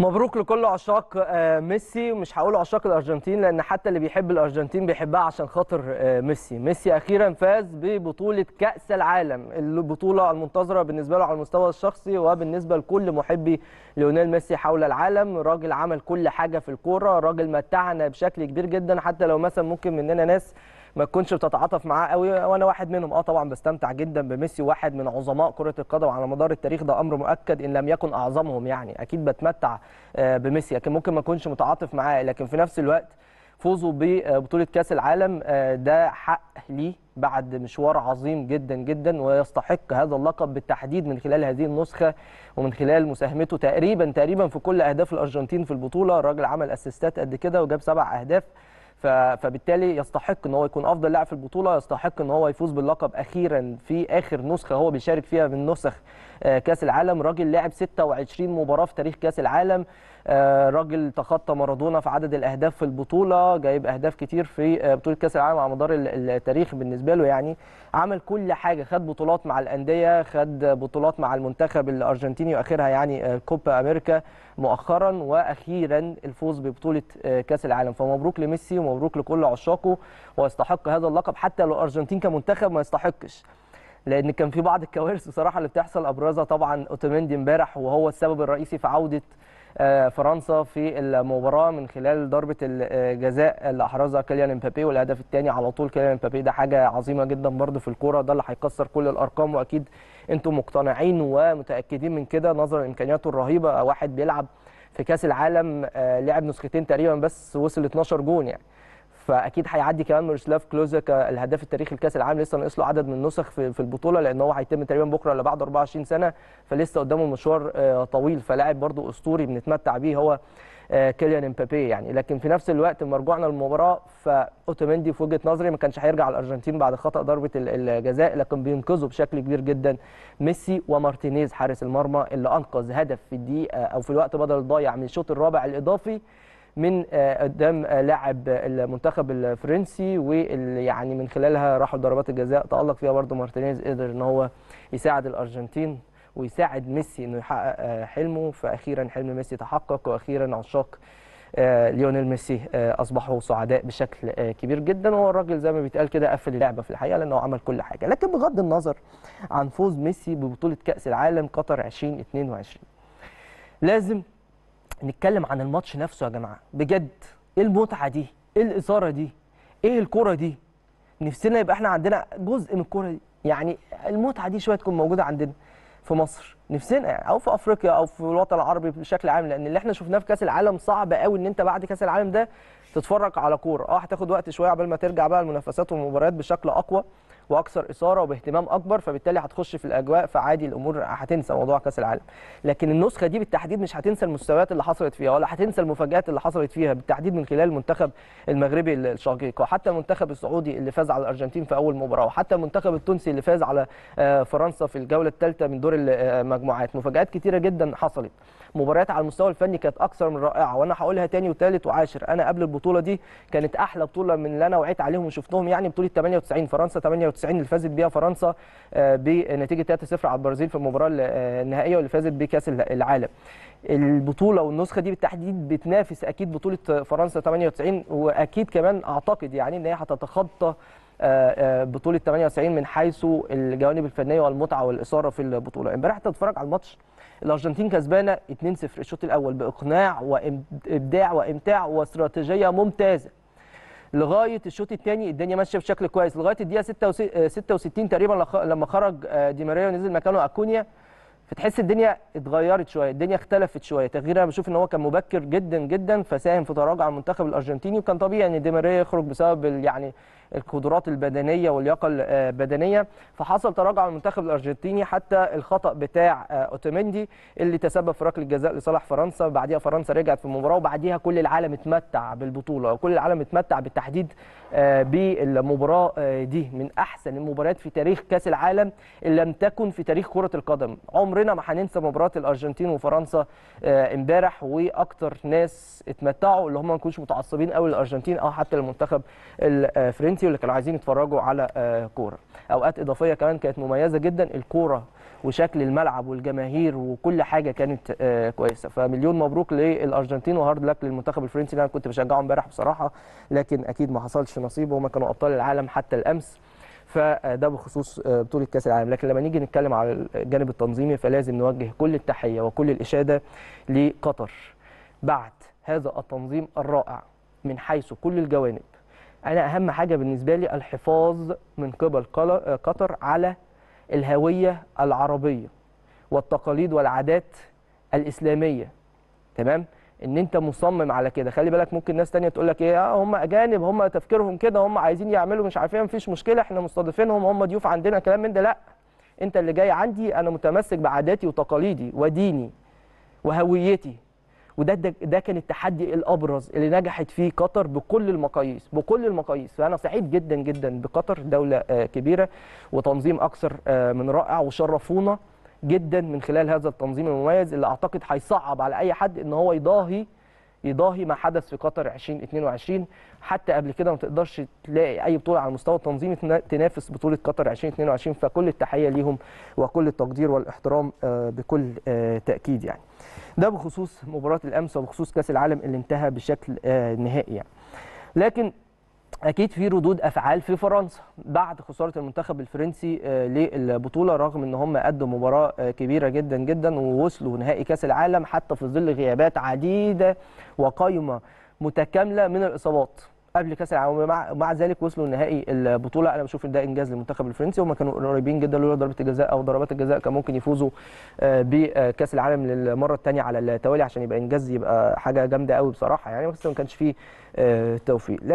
مبروك لكل عشاق آه، ميسي ومش هقول عشاق الارجنتين لان حتى اللي بيحب الارجنتين بيحبها عشان خاطر آه، ميسي ميسي اخيرا فاز ببطوله كاس العالم البطوله المنتظره بالنسبه له على المستوى الشخصي وبالنسبه لكل محبي ليونيل ميسي حول العالم راجل عمل كل حاجه في الكوره راجل متعنا بشكل كبير جدا حتى لو مثلا ممكن مننا ناس ما تكونش بتتعاطف معاه قوي وانا واحد منهم اه طبعا بستمتع جدا بميسي واحد من عظماء كره القدم على مدار التاريخ ده امر مؤكد ان لم يكن اعظمهم يعني اكيد بتمتع آه، بميسي لكن ممكن ما اكونش متعاطف معاه لكن في نفس الوقت فوزه ببطوله كاس العالم آه، ده حق ليه بعد مشوار عظيم جدا جدا ويستحق هذا اللقب بالتحديد من خلال هذه النسخه ومن خلال مساهمته تقريبا تقريبا في كل اهداف الارجنتين في البطوله الراجل عمل اسيستات قد كده وجاب سبع اهداف فبالتالي يستحق ان هو يكون افضل لاعب في البطوله يستحق ان هو يفوز باللقب اخيرا في اخر نسخه هو بيشارك فيها من نسخ آه، كاس العالم راجل لعب 26 مباراه في تاريخ كاس العالم آه، راجل تخطى مارادونا في عدد الاهداف في البطوله جايب اهداف كتير في آه، بطوله كاس العالم على مدار التاريخ بالنسبه له يعني عمل كل حاجه خد بطولات مع الانديه خد بطولات مع المنتخب الارجنتيني واخرها يعني آه، كوبا امريكا مؤخرا واخيرا الفوز ببطوله كاس العالم فمبروك لميسي ومبروك لكل عشاقه ويستحق هذا اللقب حتى لو الارجنتين كمنتخب ما يستحقش لان كان في بعض الكوارث بصراحه اللي بتحصل ابرزها طبعا اوتامندي امبارح وهو السبب الرئيسي في عوده آه، فرنسا في المباراه من خلال ضربه الجزاء آه، اللي احرزها كيليان امبابي والهدف الثاني على طول كيليان امبابي ده حاجه عظيمه جدا برده في الكوره ده اللي هيكسر كل الارقام واكيد انتم مقتنعين ومتاكدين من كده نظرا لامكانياته الرهيبه واحد بيلعب في كاس العالم آه، لعب نسختين تقريبا بس وصل 12 جون يعني فاكيد هيعدي كمان ميروسلاف كلوزا كالهداف التاريخي لكاس العالم لسه ناقص له عدد من النسخ في البطوله لان هو هيتم تقريبا بكره ولا بعد 24 سنه فلسه قدامه مشوار آه، طويل فلاعب برده اسطوري بنتمتع بيه هو آه، كيليان امبابي يعني لكن في نفس الوقت لما رجعنا للمباراه فاوتومندي في وجهه نظري ما كانش هيرجع الارجنتين بعد خطا ضربه الجزاء لكن بينقذه بشكل كبير جدا ميسي ومارتينيز حارس المرمى اللي انقذ هدف في الدقيقه او في الوقت بدل الضايع من الشوط الرابع الاضافي من آه، قدام آه، لاعب المنتخب الفرنسي واللي يعني من خلالها راحوا ضربات الجزاء تألق فيها برضه مارتينيز قدر ان هو يساعد الارجنتين ويساعد ميسي انه يحقق آه، حلمه فاخيرا حلم ميسي تحقق واخيرا عشاق ليونيل ميسي اصبحوا سعداء بشكل كبير جدا وهو الراجل زي ما بيتقال كده قفل اللعبه في الحقيقه لانه عمل كل حاجه لكن بغض النظر عن فوز ميسي ببطوله كاس العالم قطر 2022 لازم نتكلم عن الماتش نفسه يا جماعه بجد ايه المتعه دي ايه الاثاره دي ايه الكره دي نفسنا يبقى احنا عندنا جزء من الكره دي يعني المتعه دي شويه تكون موجوده عندنا في مصر نفسنا يعني او في افريقيا او في الوطن العربي بشكل عام لان اللي احنا شفناه في كاس العالم صعب قوي ان انت بعد كاس العالم ده تتفرج على كوره اه هتاخد وقت شويه عبال ما ترجع بقى المنافسات والمباريات بشكل اقوى واكثر اثاره وباهتمام اكبر فبالتالي هتخش في الاجواء فعادي الامور هتنسى موضوع كاس العالم لكن النسخه دي بالتحديد مش هتنسى المستويات اللي حصلت فيها ولا هتنسى المفاجات اللي حصلت فيها بالتحديد من خلال المنتخب المغربي الشقيق وحتى المنتخب السعودي اللي فاز على الارجنتين في اول مباراه وحتى المنتخب التونسي اللي فاز على آه، فرنسا في الجوله الثالثه من دور المجموعات آه، مفاجات كثيره جدا حصلت مباريات على المستوى الفني كانت اكثر من رائعه وانا هقولها ثاني وثالث وعاشر انا قبل البطوله دي كانت احلى بطوله من اللي انا وعيت عليهم وشفتهم يعني بطوله 98 فرنسا 98 91 اللي فازت بيها فرنسا آه، بنتيجه 3-0 على البرازيل في المباراه آه، النهائيه واللي فازت بكاس العالم. البطوله والنسخه دي بالتحديد بتنافس اكيد بطوله فرنسا 98 واكيد كمان اعتقد يعني ان هي هتتخطى آه، بطوله 98 من حيث الجوانب الفنيه والمتعه والاثاره في البطوله امبارح انت بتتفرج على الماتش الارجنتين كسبانه 2-0 الشوط الاول باقناع وابداع وامتاع واستراتيجيه ممتازه لغايه الشوط الثاني الدنيا ماشيه بشكل كويس لغايه الدقيقه 66 آه، تقريبا لما خرج آه، دي ماريا ونزل مكانه اكونيا فتحس الدنيا اتغيرت شويه الدنيا اختلفت شويه تغيير انا بشوف ان هو كان مبكر جدا جدا فساهم في تراجع المنتخب الارجنتيني وكان طبيعي ان دي ماريا يخرج بسبب يعني القدرات البدنيه واللياقه البدنيه فحصل تراجع المنتخب الارجنتيني حتى الخطا بتاع أوتوميندي اللي تسبب في ركله جزاء لصالح فرنسا بعديها فرنسا رجعت في المباراه وبعديها كل العالم اتمتع بالبطوله وكل العالم اتمتع بالتحديد آه، بالمباراه آه، دي من احسن المباريات في تاريخ كاس العالم ان لم تكن في تاريخ كره القدم عمرنا ما هننسى مباراه الارجنتين وفرنسا آه، امبارح واكتر ناس اتمتعوا اللي هم ما كانوش متعصبين قوي للارجنتين او حتى للمنتخب الفرنسي الجنسي واللي كانوا عايزين يتفرجوا على آه، كوره اوقات اضافيه كمان كانت مميزه جدا الكوره وشكل الملعب والجماهير وكل حاجه كانت آه، كويسه فمليون مبروك للارجنتين وهارد لك للمنتخب الفرنسي اللي انا كنت بشجعه امبارح بصراحه لكن اكيد ما حصلش نصيب وهم كانوا ابطال العالم حتى الامس فده آه، بخصوص بطوله كاس العالم لكن لما نيجي نتكلم على الجانب التنظيمي فلازم نوجه كل التحيه وكل الاشاده لقطر بعد هذا التنظيم الرائع من حيث كل الجوانب انا اهم حاجه بالنسبه لي الحفاظ من قبل قطر على الهويه العربيه والتقاليد والعادات الاسلاميه تمام ان انت مصمم على كده خلي بالك ممكن ناس تانية تقول لك ايه اه هم اجانب هم تفكيرهم كده هم عايزين يعملوا مش عارفين إيه، مفيش مشكله احنا مستضيفينهم هم ضيوف عندنا كلام من ده لا انت اللي جاي عندي انا متمسك بعاداتي وتقاليدي وديني وهويتي وده ده, ده كان التحدي الابرز اللي نجحت فيه قطر بكل المقاييس بكل المقاييس فانا سعيد جدا جدا بقطر دوله آه، كبيره وتنظيم اكثر آه، من رائع وشرفونا جدا من خلال هذا التنظيم المميز اللي اعتقد هيصعب على اي حد ان هو يضاهي يضاهي ما حدث في قطر 2022 حتى قبل كده ما تقدرش تلاقي اي بطوله على المستوى التنظيمي تنافس بطوله قطر 2022 فكل التحيه ليهم وكل التقدير والاحترام آه، بكل آه، تاكيد يعني ده بخصوص مباراه الامس وبخصوص كاس العالم اللي انتهى بشكل آه، نهائي يعني لكن اكيد في ردود افعال في فرنسا بعد خساره المنتخب الفرنسي آه، للبطوله رغم ان هم قدموا مباراه آه، كبيره جدا جدا ووصلوا نهائي كاس العالم حتى في ظل غيابات عديده وقائمه متكامله من الاصابات قبل كاس العالم مع, مع ذلك وصلوا نهائي البطوله انا بشوف ان ده انجاز للمنتخب الفرنسي وهم كانوا قريبين جدا لولا ضربه الجزاء او ضربات الجزاء كان ممكن يفوزوا آه، بكاس العالم للمره الثانيه على التوالي عشان يبقى انجاز يبقى حاجه جامده قوي بصراحه يعني بس ما كانش فيه توفيق